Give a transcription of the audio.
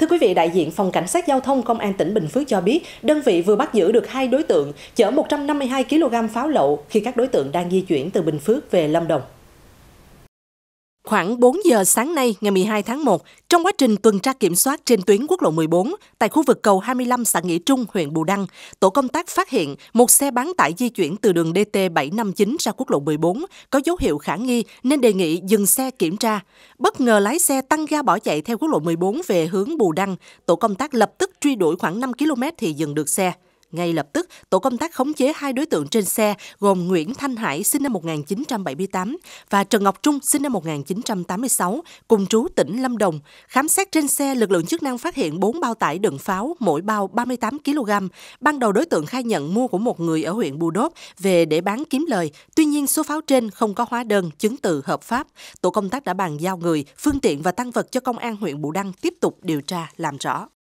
Thưa quý vị, đại diện Phòng Cảnh sát Giao thông Công an tỉnh Bình Phước cho biết, đơn vị vừa bắt giữ được hai đối tượng chở 152 kg pháo lậu khi các đối tượng đang di chuyển từ Bình Phước về Lâm Đồng. Khoảng 4 giờ sáng nay ngày 12 tháng 1, trong quá trình tuần tra kiểm soát trên tuyến quốc lộ 14 tại khu vực cầu 25 xã Nghĩa Trung, huyện Bù Đăng, tổ công tác phát hiện một xe bán tải di chuyển từ đường DT759 ra quốc lộ 14 có dấu hiệu khả nghi nên đề nghị dừng xe kiểm tra. Bất ngờ lái xe tăng ga bỏ chạy theo quốc lộ 14 về hướng Bù Đăng, tổ công tác lập tức truy đuổi khoảng 5 km thì dừng được xe. Ngay lập tức, tổ công tác khống chế hai đối tượng trên xe gồm Nguyễn Thanh Hải sinh năm 1978 và Trần Ngọc Trung sinh năm 1986 cùng trú tỉnh Lâm Đồng. Khám xét trên xe, lực lượng chức năng phát hiện 4 bao tải đựng pháo, mỗi bao 38 kg. Ban đầu đối tượng khai nhận mua của một người ở huyện Bù Đốp về để bán kiếm lời. Tuy nhiên, số pháo trên không có hóa đơn, chứng từ hợp pháp. Tổ công tác đã bàn giao người, phương tiện và tăng vật cho công an huyện Bù Đăng tiếp tục điều tra làm rõ.